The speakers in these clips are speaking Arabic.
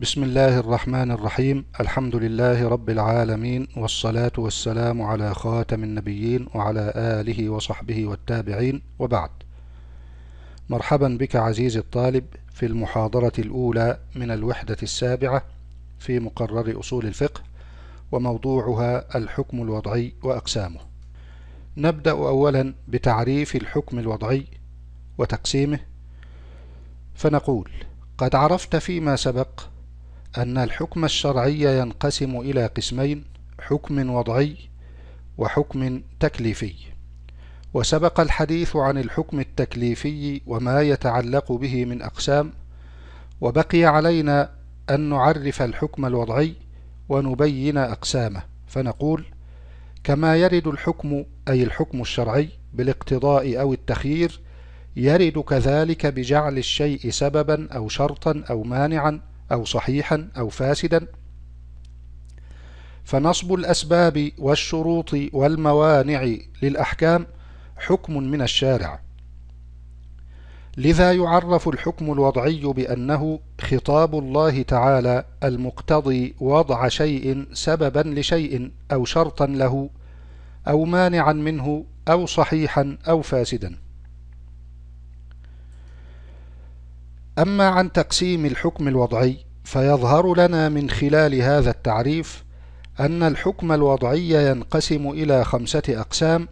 بسم الله الرحمن الرحيم الحمد لله رب العالمين والصلاة والسلام على خاتم النبيين وعلى آله وصحبه والتابعين وبعد مرحبا بك عزيزي الطالب في المحاضرة الأولى من الوحدة السابعة في مقرر أصول الفقه وموضوعها الحكم الوضعي وأقسامه نبدأ أولا بتعريف الحكم الوضعي وتقسيمه فنقول قد عرفت فيما سبق أن الحكم الشرعي ينقسم إلى قسمين حكم وضعي وحكم تكليفي وسبق الحديث عن الحكم التكليفي وما يتعلق به من أقسام وبقي علينا أن نعرف الحكم الوضعي ونبين أقسامه فنقول كما يرد الحكم أي الحكم الشرعي بالاقتضاء أو التخيير يرد كذلك بجعل الشيء سببا أو شرطا أو مانعا أو صحيحا أو فاسدا فنصب الأسباب والشروط والموانع للأحكام حكم من الشارع لذا يعرف الحكم الوضعي بأنه خطاب الله تعالى المقتضي وضع شيء سببا لشيء أو شرطا له أو مانعا منه أو صحيحا أو فاسدا أما عن تقسيم الحكم الوضعي فيظهر لنا من خلال هذا التعريف أن الحكم الوضعي ينقسم إلى خمسة أقسام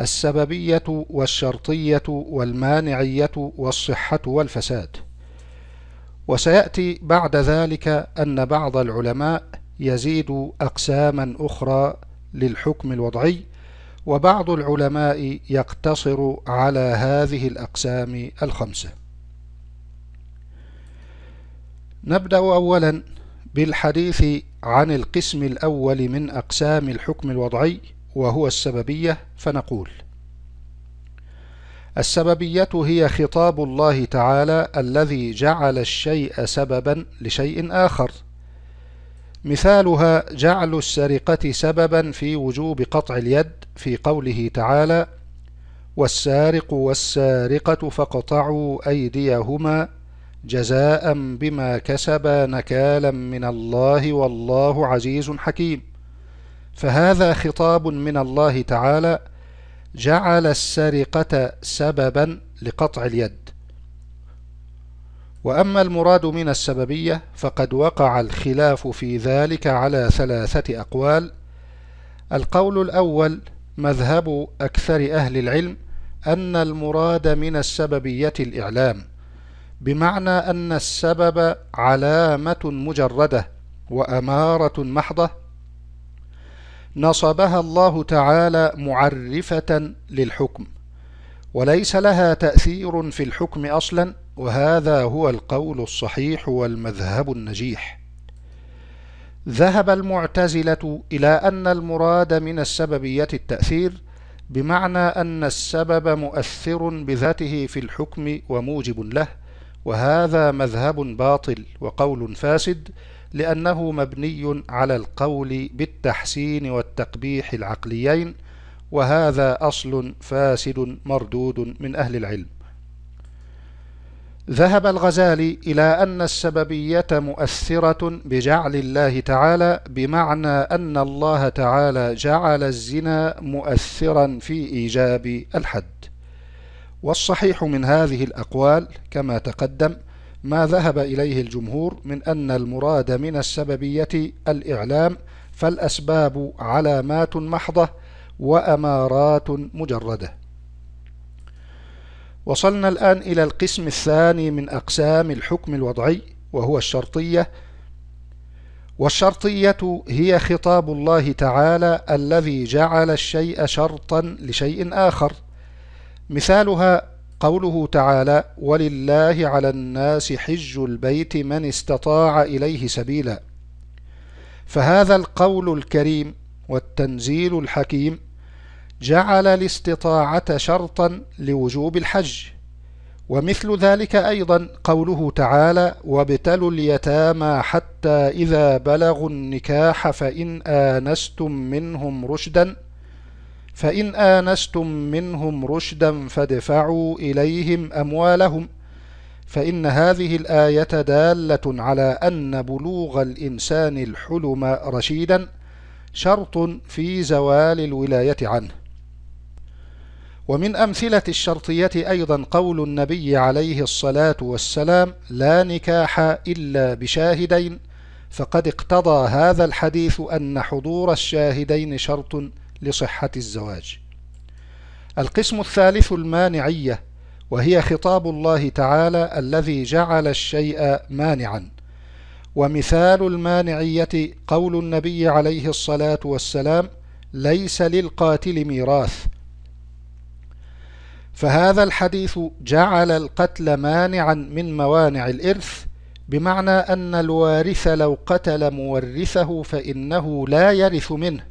السببية والشرطية والمانعية والصحة والفساد وسيأتي بعد ذلك أن بعض العلماء يزيد أقساما أخرى للحكم الوضعي وبعض العلماء يقتصر على هذه الأقسام الخمسة نبدأ أولا بالحديث عن القسم الأول من أقسام الحكم الوضعي وهو السببية فنقول السببية هي خطاب الله تعالى الذي جعل الشيء سببا لشيء آخر مثالها جعل السرقة سببا في وجوب قطع اليد في قوله تعالى والسارق والسارقة فاقطعوا أيديهما جزاء بما كسب نكالا من الله والله عزيز حكيم فهذا خطاب من الله تعالى جعل السرقة سببا لقطع اليد وأما المراد من السببية فقد وقع الخلاف في ذلك على ثلاثة أقوال القول الأول مذهب أكثر أهل العلم أن المراد من السببية الإعلام بمعنى أن السبب علامة مجردة وأمارة محضة نصبها الله تعالى معرفة للحكم وليس لها تأثير في الحكم أصلا وهذا هو القول الصحيح والمذهب النجيح ذهب المعتزلة إلى أن المراد من السببية التأثير بمعنى أن السبب مؤثر بذاته في الحكم وموجب له وهذا مذهب باطل وقول فاسد لأنه مبني على القول بالتحسين والتقبيح العقليين وهذا أصل فاسد مردود من أهل العلم ذهب الغزالي إلى أن السببية مؤثرة بجعل الله تعالى بمعنى أن الله تعالى جعل الزنا مؤثرا في إيجاب الحد والصحيح من هذه الأقوال كما تقدم ما ذهب إليه الجمهور من أن المراد من السببية الإعلام فالأسباب علامات محضة وأمارات مجردة وصلنا الآن إلى القسم الثاني من أقسام الحكم الوضعي وهو الشرطية والشرطية هي خطاب الله تعالى الذي جعل الشيء شرطا لشيء آخر مثالها قوله تعالى ولله على الناس حج البيت من استطاع إليه سبيلا فهذا القول الكريم والتنزيل الحكيم جعل الاستطاعة شرطا لوجوب الحج ومثل ذلك أيضا قوله تعالى وابتلوا اليتامى حتى إذا بلغوا النكاح فإن آنستم منهم رشدا فإن آنستم منهم رشدا فادفعوا إليهم أموالهم فإن هذه الآية دالة على أن بلوغ الإنسان الحلم رشيدا شرط في زوال الولاية عنه ومن أمثلة الشرطية أيضا قول النبي عليه الصلاة والسلام لا نكاح إلا بشاهدين فقد اقتضى هذا الحديث أن حضور الشاهدين شرط لصحة الزواج القسم الثالث المانعية وهي خطاب الله تعالى الذي جعل الشيء مانعا ومثال المانعية قول النبي عليه الصلاة والسلام ليس للقاتل ميراث فهذا الحديث جعل القتل مانعا من موانع الإرث بمعنى أن الوارث لو قتل مورثه فإنه لا يرث منه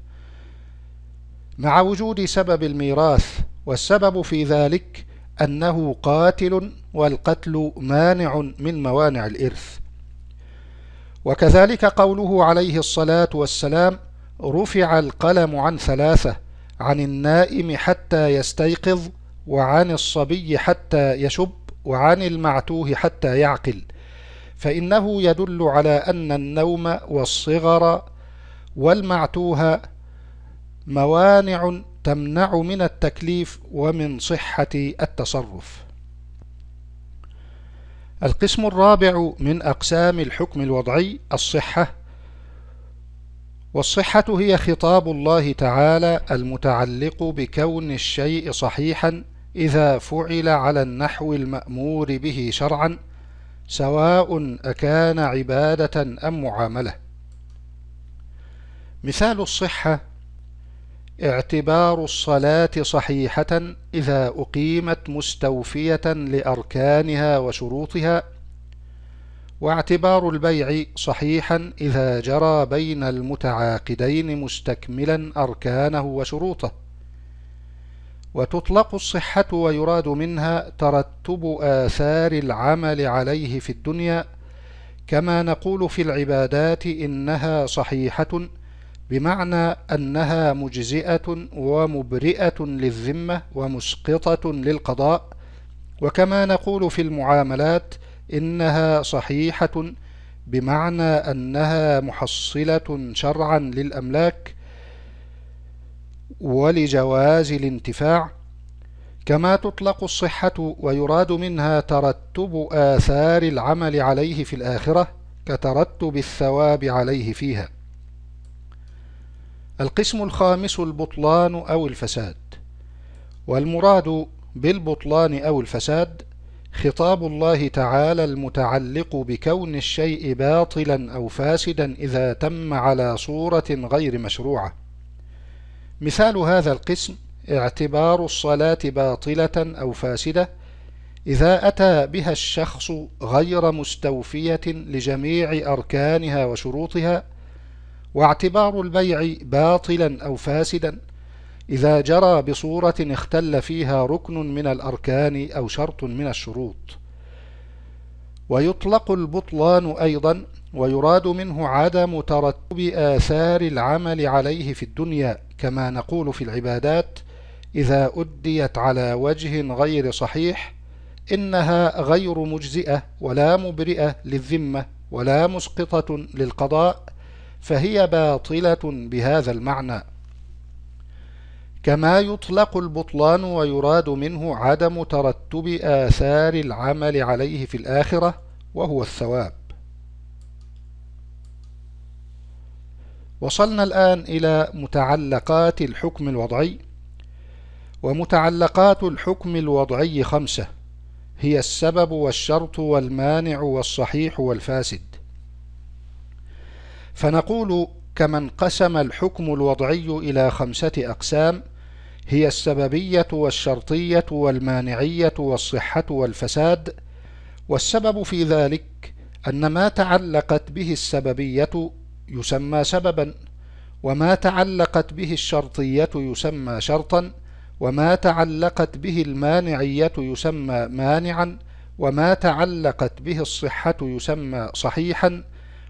مع وجود سبب الميراث والسبب في ذلك أنه قاتل والقتل مانع من موانع الإرث وكذلك قوله عليه الصلاة والسلام رفع القلم عن ثلاثة عن النائم حتى يستيقظ وعن الصبي حتى يشب وعن المعتوه حتى يعقل فإنه يدل على أن النوم والصغر والمعتوه موانع تمنع من التكليف ومن صحة التصرف القسم الرابع من أقسام الحكم الوضعي الصحة والصحة هي خطاب الله تعالى المتعلق بكون الشيء صحيحا إذا فعل على النحو المأمور به شرعا سواء أكان عبادة أم معاملة مثال الصحة اعتبار الصلاة صحيحة إذا أقيمت مستوفية لأركانها وشروطها واعتبار البيع صحيحا إذا جرى بين المتعاقدين مستكملا أركانه وشروطه وتطلق الصحة ويراد منها ترتب آثار العمل عليه في الدنيا كما نقول في العبادات إنها صحيحة بمعنى أنها مجزئة ومبرئة للذمة ومسقطة للقضاء وكما نقول في المعاملات إنها صحيحة بمعنى أنها محصلة شرعا للأملاك ولجواز الانتفاع كما تطلق الصحة ويراد منها ترتب آثار العمل عليه في الآخرة كترتب الثواب عليه فيها القسم الخامس البطلان أو الفساد والمراد بالبطلان أو الفساد خطاب الله تعالى المتعلق بكون الشيء باطلا أو فاسدا إذا تم على صورة غير مشروعة مثال هذا القسم اعتبار الصلاة باطلة أو فاسدة إذا أتى بها الشخص غير مستوفية لجميع أركانها وشروطها واعتبار البيع باطلا أو فاسدا إذا جرى بصورة اختل فيها ركن من الأركان أو شرط من الشروط ويطلق البطلان أيضا ويراد منه عدم ترتب آثار العمل عليه في الدنيا كما نقول في العبادات إذا أديت على وجه غير صحيح إنها غير مجزئة ولا مبرئة للذمة ولا مسقطة للقضاء فهي باطلة بهذا المعنى كما يطلق البطلان ويراد منه عدم ترتب آثار العمل عليه في الآخرة وهو الثواب وصلنا الآن إلى متعلقات الحكم الوضعي ومتعلقات الحكم الوضعي خمسة هي السبب والشرط والمانع والصحيح والفاسد فنقول كما انقسم الحكم الوضعي إلى خمسة أقسام هي السببية والشرطية والمانعية والصحة والفساد والسبب في ذلك أن ما تعلقت به السببية يسمى سببا وما تعلقت به الشرطية يسمى شرطا وما تعلقت به المانعية يسمى مانعا وما تعلقت به الصحة يسمى صحيحا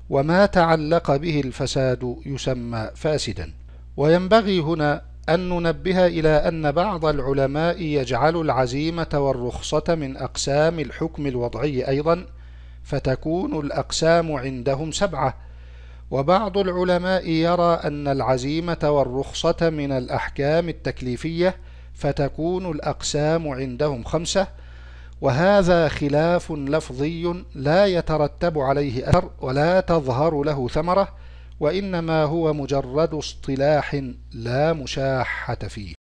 وما تعلق به الفساد يسمى فاسدا وينبغي هنا أن ننبه إلى أن بعض العلماء يجعل العزيمة والرخصة من أقسام الحكم الوضعي أيضا فتكون الأقسام عندهم سبعة وبعض العلماء يرى أن العزيمة والرخصة من الأحكام التكليفية فتكون الأقسام عندهم خمسة وهذا خلاف لفظي لا يترتب عليه أثر ولا تظهر له ثمرة وإنما هو مجرد اصطلاح لا مشاحة فيه